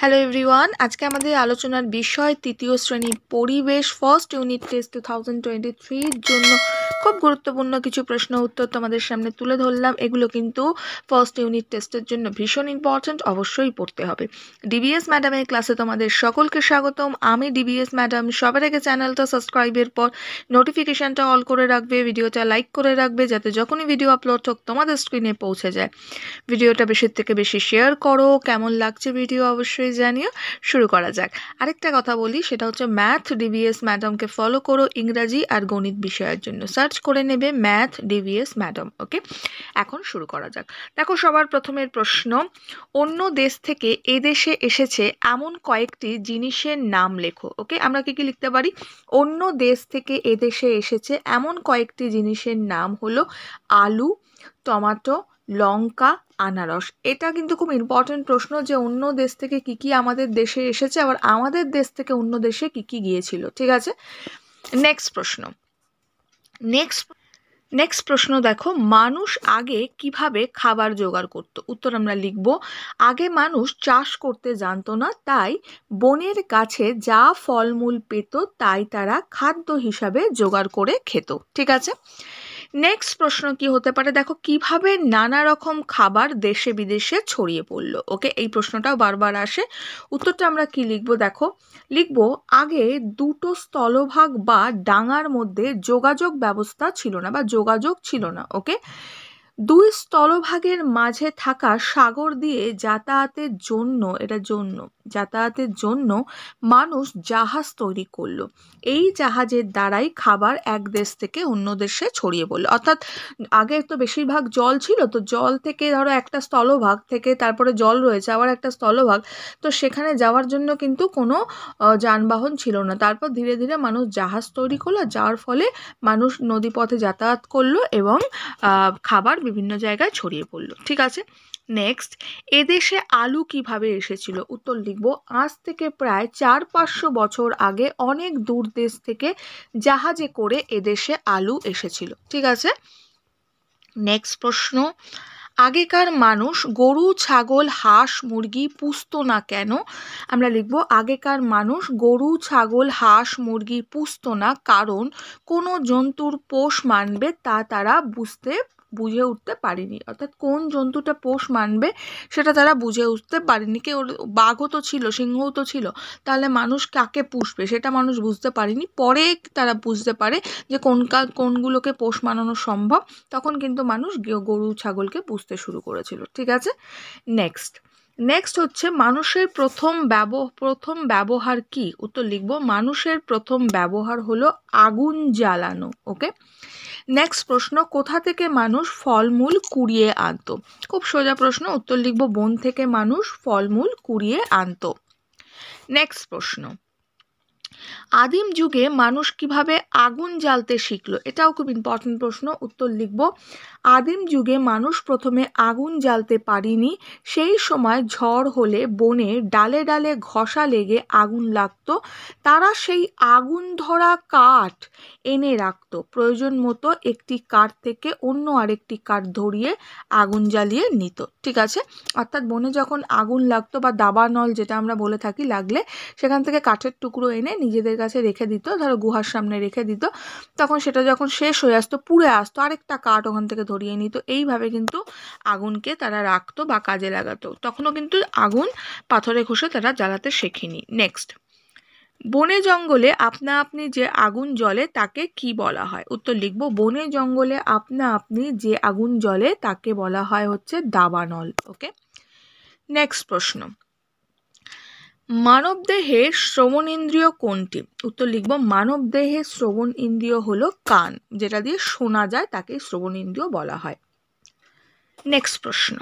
hello everyone আজকে আমাদের আলোচনার বিষয় তৃতীয় শ্রেণী পরিবেশ first unit test two thousand জন্য খুব গুরুত্বপূর্ণ কিছু প্রশ্ন উত্তর তোমাদের সামনে তুলে ধরলাম এগুলো কিন্তু ফার্স্ট ইউনিট টেস্টের জন্য ভীষণ ইম্পর্ট্যান্ট অবশ্যই পড়তে হবে ডিবিএস ম্যাডামের ক্লাসে তোমাদের সকলকে স্বাগতম আমি ডিবিএস ম্যাডাম সবার আগে চ্যানেলটা সাবস্ক্রাইবের পর নোটিফিকেশানটা অল করে রাখবে ভিডিওটা লাইক করে রাখবে যাতে যখনই ভিডিও আপলোড হোক তোমাদের স্ক্রিনে পৌঁছে যায় ভিডিওটা বেশির থেকে বেশি শেয়ার করো কেমন লাগছে ভিডিও অবশ্যই জানিও শুরু করা যাক আরেকটা কথা বলি সেটা হচ্ছে ম্যাথ ডিবিএস ম্যাডামকে ফলো করো ইংরাজি আর গণিত বিষয়ের জন্য স্যার সার্চ করে নেবে ম্যাথ ডিভিএস ম্যাডাম ওকে এখন শুরু করা যাক দেখো সবার প্রথমের প্রশ্ন অন্য দেশ থেকে এদেশে এসেছে এমন কয়েকটি জিনিসের নাম লেখো ওকে আমরা কি কি লিখতে পারি অন্য দেশ থেকে এদেশে এসেছে এমন কয়েকটি জিনিসের নাম হলো আলু টমাটো লঙ্কা আনারস এটা কিন্তু খুব ইম্পর্টেন্ট প্রশ্ন যে অন্য দেশ থেকে কি কি আমাদের দেশে এসেছে আবার আমাদের দেশ থেকে অন্য দেশে কি কি গিয়েছিল ঠিক আছে নেক্সট প্রশ্ন নেক্সট নেক্সট প্রশ্ন দেখো মানুষ আগে কিভাবে খাবার জোগাড় করত উত্তর আমরা লিখব আগে মানুষ চাষ করতে জানতো না তাই বনের কাছে যা ফলমূল পেত তাই তারা খাদ্য হিসাবে জোগাড় করে খেত ঠিক আছে নেক্সট প্রশ্ন কি হতে পারে দেখো কিভাবে নানা রকম খাবার দেশে বিদেশে ছড়িয়ে পড়ল ওকে এই প্রশ্নটাও বারবার আসে উত্তরটা আমরা কি লিখবো দেখো লিখবো আগে দুটো স্থলভাগ বা ডাঙার মধ্যে যোগাযোগ ব্যবস্থা ছিল না বা যোগাযোগ ছিল না ওকে দুই স্থলভাগের মাঝে থাকা সাগর দিয়ে যাতায়াতের জন্য এটা জন্য যাতায়াতের জন্য মানুষ জাহাজ তৈরি করলো এই জাহাজের দ্বারাই খাবার এক দেশ থেকে অন্য দেশে ছড়িয়ে পড়লো অর্থাৎ আগে তো বেশিরভাগ জল ছিল তো জল থেকে ধরো একটা স্থলভাগ থেকে তারপরে জল রয়েছে আবার একটা স্থলভাগ তো সেখানে যাওয়ার জন্য কিন্তু কোনো যানবাহন ছিল না তারপর ধীরে ধীরে মানুষ জাহাজ তৈরি করলো যার ফলে মানুষ নদীপথে যাতায়াত করলো এবং খাবার বিভিন্ন জায়গায় ছড়িয়ে পড়লো ঠিক আছে নেক্সট এদেশে আলু কিভাবে এসেছিল উত্তর লিখব আজ থেকে প্রায় চার পাঁচশো বছর আগে অনেক দূর দেশ থেকে জাহাজে করে এদেশে আলু এসেছিল ঠিক আছে নেক্সট প্রশ্ন আগেকার মানুষ গরু ছাগল হাঁস মুরগি পুষত না কেন আমরা লিখব আগেকার মানুষ গরু ছাগল হাঁস মুরগি পুষত না কারণ কোনো জন্তুর পোষ মানবে তা তারা বুঝতে বুঝে উঠতে পারেনি অর্থাৎ কোন জন্তুটা পোষ মানবে সেটা তারা বুঝে উঠতে পারেনি কেউ বাঘও তো ছিল সিংহও তো ছিল তাহলে মানুষ কাকে পুষবে সেটা মানুষ বুঝতে পারেনি পরে তারা বুঝতে পারে যে কোন কোনগুলোকে পোষ মানানো সম্ভব তখন কিন্তু মানুষ গরু ছাগলকে পুষতে শুরু করেছিল ঠিক আছে নেক্সট নেক্সট হচ্ছে মানুষের প্রথম ব্যব প্রথম ব্যবহার কি উত্তর লিখব মানুষের প্রথম ব্যবহার হলো আগুন জ্বালানো ওকে নেক্সট প্রশ্ন কোথা থেকে মানুষ ফলমূল কুড়িয়ে আনত খুব সোজা প্রশ্ন উত্তর লিখব বন থেকে মানুষ ফলমূল কুড়িয়ে আনত নেক্সট প্রশ্ন আদিম যুগে মানুষ কিভাবে আগুন জ্বালতে শিখল এটাও খুব ইম্পর্টেন্ট প্রশ্ন উত্তর লিখব আদিম যুগে মানুষ প্রথমে আগুন জ্বালতে পারিনি সেই সময় ঝড় হলে বনে ডালে ডালে ঘষা লেগে আগুন লাগতো তারা সেই আগুন ধরা কাঠ এনে রাখত প্রয়োজন মতো একটি কাঠ থেকে অন্য আরেকটি কাঠ ধরিয়ে আগুন জ্বালিয়ে নিত ঠিক আছে অর্থাৎ বনে যখন আগুন লাগতো বা দাবানল যেটা আমরা বলে থাকি লাগলে সেখান থেকে কাঠের টুকরো এনে নিজেদের কাছে রেখে দিত ধরো গুহার সামনে রেখে দিত তখন সেটা যখন শেষ হয়ে আসতো পুড়ে আসতো আরেকটা কাঠ ওখান থেকে ধরিয়ে নিত এইভাবে কিন্তু আগুনকে তারা রাখতো বা কাজে লাগাতো তখনও কিন্তু আগুন পাথরে ঘষে তারা জ্বালাতে শেখেনি নেক্সট বনে জঙ্গলে আপনা আপনি যে আগুন জ্বলে তাকে কি বলা হয় উত্তর লিখবো বনে জঙ্গলে আপনা আপনি যে আগুন জ্বলে তাকে বলা হয় হচ্ছে দাবানল ওকে নেক্সট প্রশ্ন মানবদেহে শ্রবণ ইন্দ্রিয় কোনটি উত্তর লিখব মানবদেহে শ্রবণ ইন্দ্রিয় হলো কান যেটা দিয়ে শোনা যায় তাকে শ্রবণ ইন্দ্রিয় বলা হয় নেক্সট প্রশ্ন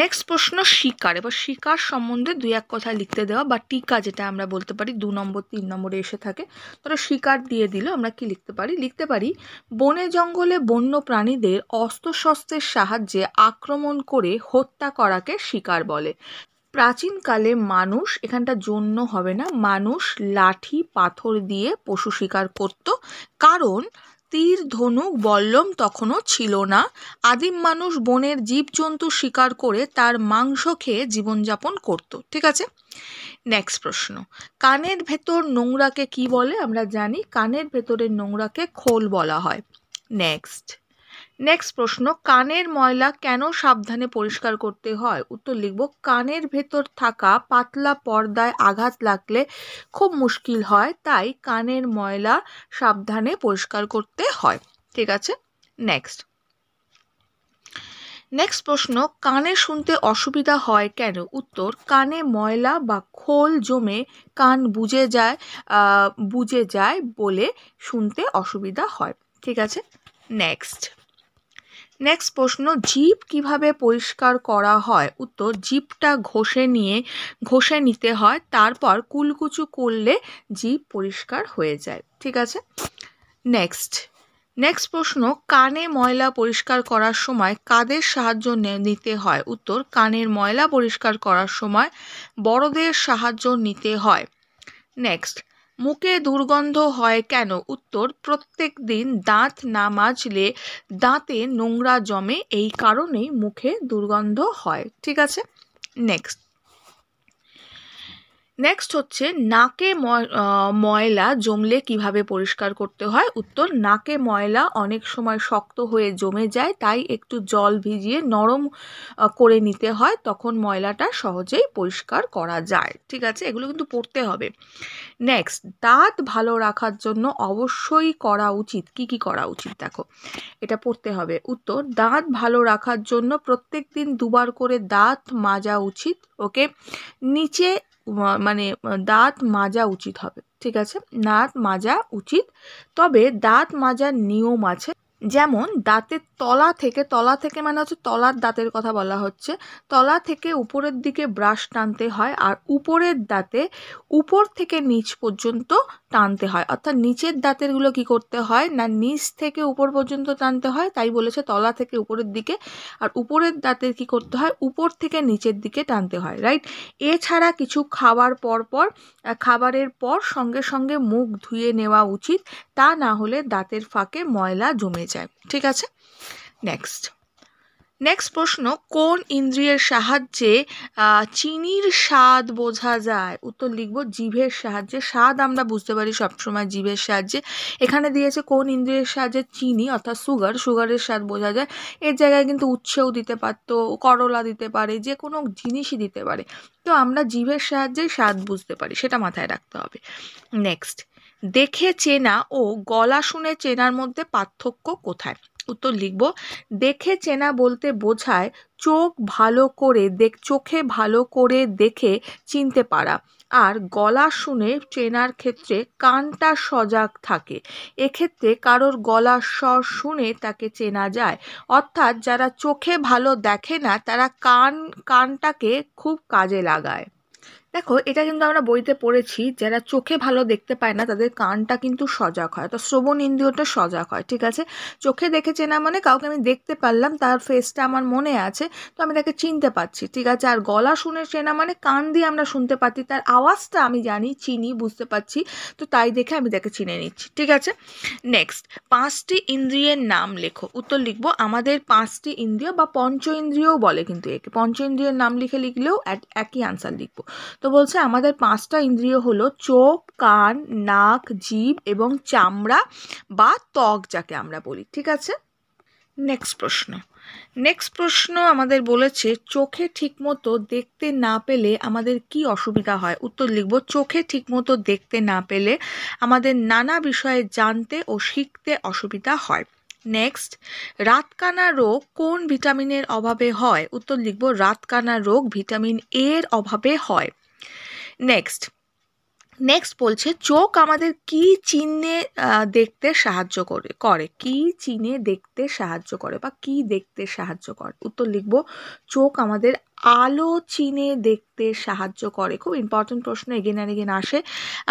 নেক্সট প্রশ্ন শিকার এবার শিকার সম্বন্ধে দুই এক কথা লিখতে দেওয়া বা টিকা যেটা আমরা বলতে পারি দু নম্বর তিন নম্বরে এসে থাকে ধরো শিকার দিয়ে দিল আমরা কি লিখতে পারি লিখতে পারি বনে জঙ্গলে বন্য প্রাণীদের অস্ত্রশস্ত্রের সাহায্যে আক্রমণ করে হত্যা করাকে শিকার বলে প্রাচীনকালে মানুষ এখানটা জন্য হবে না মানুষ লাঠি পাথর দিয়ে পশু শিকার করত কারণ তীর ধনুক বল্লম তখনও ছিল না আদিম মানুষ বনের জীবজন্তু শিকার করে তার মাংস খেয়ে জীবনযাপন করত ঠিক আছে নেক্সট প্রশ্ন কানের ভেতর নোংরাকে কি বলে আমরা জানি কানের ভেতরের নোংরাকে খোল বলা হয় নেক্সট নেক্সট প্রশ্ন কানের ময়লা কেন সাবধানে পরিষ্কার করতে হয় উত্তর লিখব কানের ভেতর থাকা পাতলা পর্দায় আঘাত লাগলে খুব মুশকিল হয় তাই কানের ময়লা সাবধানে পরিষ্কার করতে হয় ঠিক আছে নেক্সট নেক্সট প্রশ্ন কানে শুনতে অসুবিধা হয় কেন উত্তর কানে ময়লা বা খোল জমে কান বুঝে যায় বুঝে যায় বলে শুনতে অসুবিধা হয় ঠিক আছে নেক্সট নেক্সট প্রশ্ন জিপ কিভাবে পরিষ্কার করা হয় উত্তর জিপটা ঘষে নিয়ে ঘষে নিতে হয় তারপর কুলকুচু করলে জিপ পরিষ্কার হয়ে যায় ঠিক আছে নেক্সট নেক্সট প্রশ্ন কানে ময়লা পরিষ্কার করার সময় কাদের সাহায্য নিতে হয় উত্তর কানের ময়লা পরিষ্কার করার সময় বড়দের সাহায্য নিতে হয় নেক্সট মুখে দুর্গন্ধ হয় কেন উত্তর প্রত্যেক দিন দাঁত না মাজলে দাঁতে নোংরা জমে এই কারণেই মুখে দুর্গন্ধ হয় ঠিক আছে নেক্সট নেক্সট হচ্ছে নাকে ময়লা জমলে কিভাবে পরিষ্কার করতে হয় উত্তর নাকে ময়লা অনেক সময় শক্ত হয়ে জমে যায় তাই একটু জল ভিজিয়ে নরম করে নিতে হয় তখন ময়লাটা সহজেই পরিষ্কার করা যায় ঠিক আছে এগুলো কিন্তু পড়তে হবে নেক্সট দাঁত ভালো রাখার জন্য অবশ্যই করা উচিত কি কি করা উচিত দেখো এটা পড়তে হবে উত্তর দাঁত ভালো রাখার জন্য প্রত্যেক দিন দুবার করে দাঁত মাজা উচিত ওকে নিচে মানে দাঁত মাজা উচিত হবে ঠিক আছে দাঁত মাজা উচিত তবে দাঁত মাজার নিয়ম আছে যেমন দাঁতের তলা থেকে তলা থেকে মানে হচ্ছে তলার দাঁতের কথা বলা হচ্ছে তলা থেকে উপরের দিকে ব্রাশ টানতে হয় আর উপরের দাঁতে উপর থেকে নিচ পর্যন্ত টানতে হয় অর্থাৎ নিচের দাঁতেরগুলো কি করতে হয় না নিচ থেকে উপর পর্যন্ত টানতে হয় তাই বলেছে তলা থেকে উপরের দিকে আর উপরের দাঁতের কি করতে হয় উপর থেকে নিচের দিকে টানতে হয় রাইট এছাড়া কিছু খাবার পর পর খাবারের পর সঙ্গে সঙ্গে মুখ ধুয়ে নেওয়া উচিত তা না হলে দাঁতের ফাঁকে ময়লা জমে যায় ঠিক আছে নেক্সট নেক্সট প্রশ্ন কোন ইন্দ্রিয়ের সাহায্যে চিনির স্বাদ বোঝা যায় উত্তর লিখব জিভের সাহায্যে স্বাদ আমরা বুঝতে পারি সবসময় জিভের সাহায্যে এখানে দিয়েছে কোন ইন্দ্রিয়ের সাহায্যে চিনি অর্থাৎ সুগার সুগারের স্বাদ বোঝা যায় এর জায়গায় কিন্তু উচ্ছেও দিতে পারতো করলা দিতে পারে যে কোনো জিনিসই দিতে পারে তো আমরা জিভের সাহায্যে স্বাদ বুঝতে পারি সেটা মাথায় রাখতে হবে নেক্সট দেখে চেনা ও গলা শুনে চেনার মধ্যে পার্থক্য কোথায় উত্তর লিখব দেখে চেনা বলতে বোঝায় চোখ ভালো করে দেখ চোখে ভালো করে দেখে চিনতে পারা আর গলা শুনে চেনার ক্ষেত্রে কানটা সজাগ থাকে এক্ষেত্রে কারোর গলার স্বর শুনে তাকে চেনা যায় অর্থাৎ যারা চোখে ভালো দেখে না তারা কান কানটাকে খুব কাজে লাগায় দেখো এটা কিন্তু আমরা বইতে পড়েছি যারা চোখে ভালো দেখতে পায় না তাদের কানটা কিন্তু সজাগ হয় তো শ্রবণ ইন্দ্রিয়টা সজাগ হয় ঠিক আছে চোখে দেখে চেনা মানে কাউকে আমি দেখতে পারলাম তার ফেসটা আমার মনে আছে তো আমি তাকে চিনতে পারছি ঠিক আছে আর গলা শুনে চেনা মানে কান দিয়ে আমরা শুনতে পাচ্ছি তার আওয়াজটা আমি জানি চিনি বুঝতে পারছি তো তাই দেখে আমি তাকে চিনে নিচ্ছি ঠিক আছে নেক্সট পাঁচটি ইন্দ্রিয়ের নাম লেখো উত্তর লিখবো আমাদের পাঁচটি ইন্দ্রিয় বা পঞ্চ ইন্দ্রিয়ও বলে কিন্তু একে পঞ্চ ইন্দ্রিয়ের নাম লিখে লিখলেও একই আনসার লিখবো তো বলছে আমাদের পাঁচটা ইন্দ্রিয় হলো চোখ কান নাক জীব এবং চামড়া বা ত্বক যাকে আমরা বলি ঠিক আছে নেক্সট প্রশ্ন নেক্সট প্রশ্ন আমাদের বলেছে চোখে ঠিকমতো দেখতে না পেলে আমাদের কি অসুবিধা হয় উত্তর লিখব চোখে ঠিকমতো দেখতে না পেলে আমাদের নানা বিষয়ে জানতে ও শিখতে অসুবিধা হয় নেক্সট রাতকানা রোগ কোন ভিটামিনের অভাবে হয় উত্তর লিখব রাতকানা রোগ ভিটামিন এর অভাবে হয় নেক্সট নেক্সট বলছে চোখ আমাদের কি চিহ্নে দেখতে সাহায্য করে করে কি চিনে দেখতে সাহায্য করে বা কি দেখতে সাহায্য করে উত্তর লিখব চোখ আমাদের আলো চিনে দেখতে সাহায্য করে খুব ইম্পর্টেন্ট প্রশ্ন এগেন আর এগেন আসে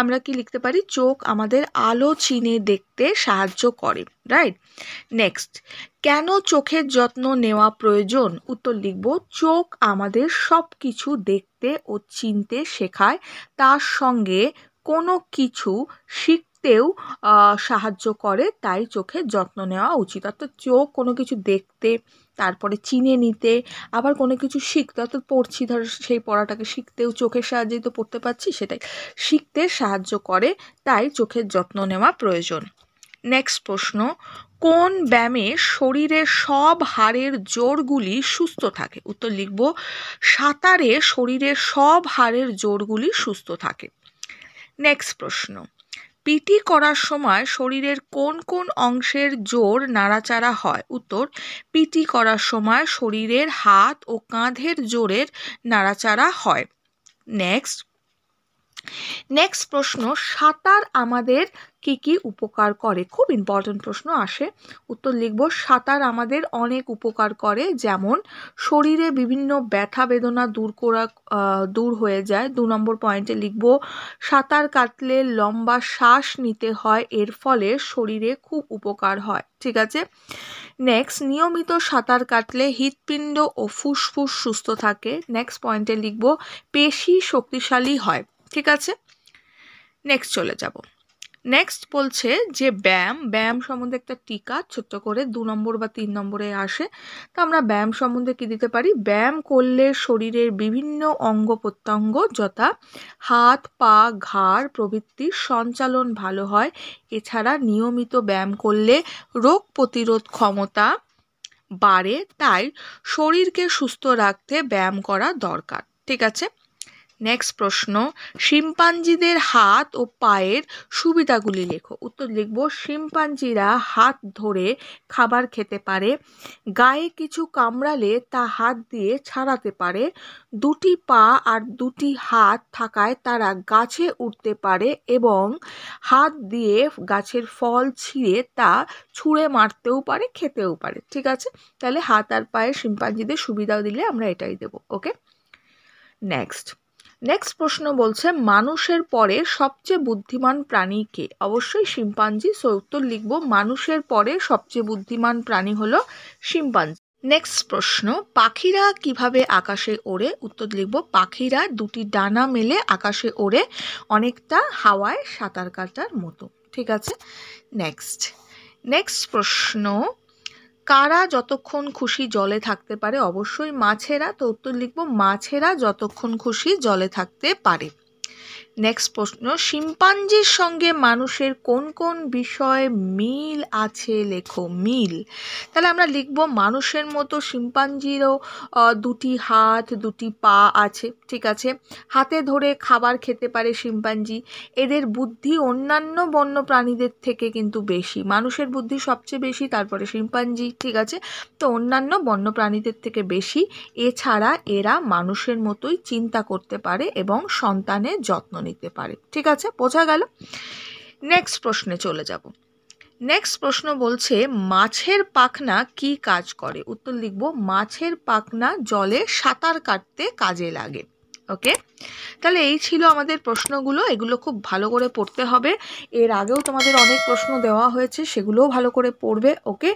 আমরা কি লিখতে পারি চোখ আমাদের আলো চিনে দেখতে সাহায্য করে রাইট নেক্সট কেন চোখের যত্ন নেওয়া প্রয়োজন উত্তর লিখব চোখ আমাদের সব কিছু দেখ দেখতে ও চিনতে শেখায় তার সঙ্গে কোনো কিছু শিখতেও সাহায্য করে তাই চোখের যত্ন নেওয়া উচিত অর্থাৎ চোখ কোনো কিছু দেখতে তারপরে চিনে নিতে আবার কোনো কিছু শিখতে অর্থাৎ পড়ছি ধর সেই পড়াটাকে শিখতেও চোখের সাহায্যেই তো পড়তে পারছি সেটাই শিখতে সাহায্য করে তাই চোখের যত্ন নেওয়া প্রয়োজন নেক্সট প্রশ্ন কোন ব্যায়ামে শরীরের সব হাড়ের জোরগুলি সুস্থ থাকে উত্তর লিখব সাঁতারে শরীরের সব হাড়ের জোরগুলি সুস্থ থাকে নেক্সট প্রশ্ন পিটি করার সময় শরীরের কোন কোন অংশের জোর নাড়াচাড়া হয় উত্তর পিটি করার সময় শরীরের হাত ও কাঁধের জোরের নাড়াচাড়া হয় নেক্সট নেক্সট প্রশ্ন সাঁতার আমাদের কি কি উপকার করে খুব ইম্পর্ট্যান্ট প্রশ্ন আসে উত্তর লিখব সাঁতার আমাদের অনেক উপকার করে যেমন শরীরে বিভিন্ন ব্যথা বেদনা দূর করা দূর হয়ে যায় দু নম্বর পয়েন্টে লিখব সাঁতার কাটলে লম্বা শ্বাস নিতে হয় এর ফলে শরীরে খুব উপকার হয় ঠিক আছে নেক্সট নিয়মিত সাঁতার কাটলে হৃৎপিণ্ড ও ফুসফুস সুস্থ থাকে নেক্সট পয়েন্টে লিখব পেশি শক্তিশালী হয় ঠিক আছে নেক্সট চলে যাব নেক্সট বলছে যে ব্যায়াম ব্যায়াম সম্বন্ধে একটা টিকা ছোট্ট করে দু নম্বর বা তিন নম্বরে আসে তো আমরা ব্যায়াম সম্বন্ধে কী দিতে পারি ব্যায়াম করলে শরীরের বিভিন্ন অঙ্গ প্রত্যঙ্গ যথা হাত পা ঘাড় প্রভৃতি সঞ্চালন ভালো হয় এছাড়া নিয়মিত ব্যায়াম করলে রোগ প্রতিরোধ ক্ষমতা বাড়ে তাই শরীরকে সুস্থ রাখতে ব্যায়াম করা দরকার ঠিক আছে নেক্সট প্রশ্ন শিম্পাঞ্জিদের হাত ও পায়ের সুবিধাগুলি লেখো উত্তর লিখব শিম্পাঞ্জিরা হাত ধরে খাবার খেতে পারে গায়ে কিছু কামড়ালে তা হাত দিয়ে ছাড়াতে পারে দুটি পা আর দুটি হাত থাকায় তারা গাছে উঠতে পারে এবং হাত দিয়ে গাছের ফল ছিঁড়ে তা ছুঁড়ে মারতেও পারে খেতেও পারে ঠিক আছে তাহলে হাত আর পায়ে শিম্পাঞ্জিদের সুবিধাও দিলে আমরা এটাই দেব ওকে নেক্সট নেক্সট প্রশ্ন বলছে মানুষের পরে সবচেয়ে বুদ্ধিমান প্রাণী কে অবশ্যই শিম্পাঞ্জি সো উত্তর লিখব মানুষের পরে সবচেয়ে বুদ্ধিমান প্রাণী হলো শিম্পাঞ্জি নেক্সট প্রশ্ন পাখিরা কিভাবে আকাশে ওড়ে উত্তর লিখব পাখিরা দুটি ডানা মেলে আকাশে ওড়ে অনেকটা হাওয়ায় সাঁতার কাটার মতো ঠিক আছে নেক্সট নেক্সট প্রশ্ন কারা যতক্ষণ খুশি জলে থাকতে পারে অবশ্যই মাছেরা তো উত্তর লিখব মাছেরা যতক্ষণ খুশি জলে থাকতে পারে নেক্সট প্রশ্ন শিম্পাঞ্জির সঙ্গে মানুষের কোন কোন বিষয়ে মিল আছে লেখো মিল তাহলে আমরা লিখব মানুষের মতো শিম্পাঞ্জিরও দুটি হাত দুটি পা আছে ঠিক আছে হাতে ধরে খাবার খেতে পারে শিম্পাঞ্জি এদের বুদ্ধি অন্যান্য বন্য প্রাণীদের থেকে কিন্তু বেশি মানুষের বুদ্ধি সবচেয়ে বেশি তারপরে শিম্পাঞ্জি ঠিক আছে তো অন্যান্য বন্য প্রাণীদের থেকে বেশি এছাড়া এরা মানুষের মতোই চিন্তা করতে পারে এবং সন্তানের যত্ন নিতে পারে ঠিক আছে বোঝা গেল নেক্সট প্রশ্নে চলে যাব নেক্সট প্রশ্ন বলছে মাছের পাখনা কি কাজ করে উত্তর লিখব মাছের পাখনা জলে সাঁতার কাটতে কাজে লাগে ওকে তাহলে এই ছিল আমাদের প্রশ্নগুলো এগুলো খুব ভালো করে পড়তে হবে এর আগেও তোমাদের অনেক প্রশ্ন দেওয়া হয়েছে সেগুলোও ভালো করে পড়বে ওকে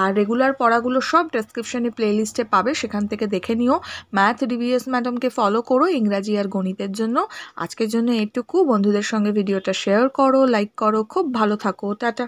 আর রেগুলার পড়াগুলো সব ডেসক্রিপশানে প্লেলিস্টে পাবে সেখান থেকে দেখে নিও ম্যাথ ডিবিএস ম্যাডামকে ফলো করো ইংরাজি আর গণিতের জন্য আজকের জন্য এটুকু বন্ধুদের সঙ্গে ভিডিওটা শেয়ার করো লাইক করো খুব ভালো থাকো টাটা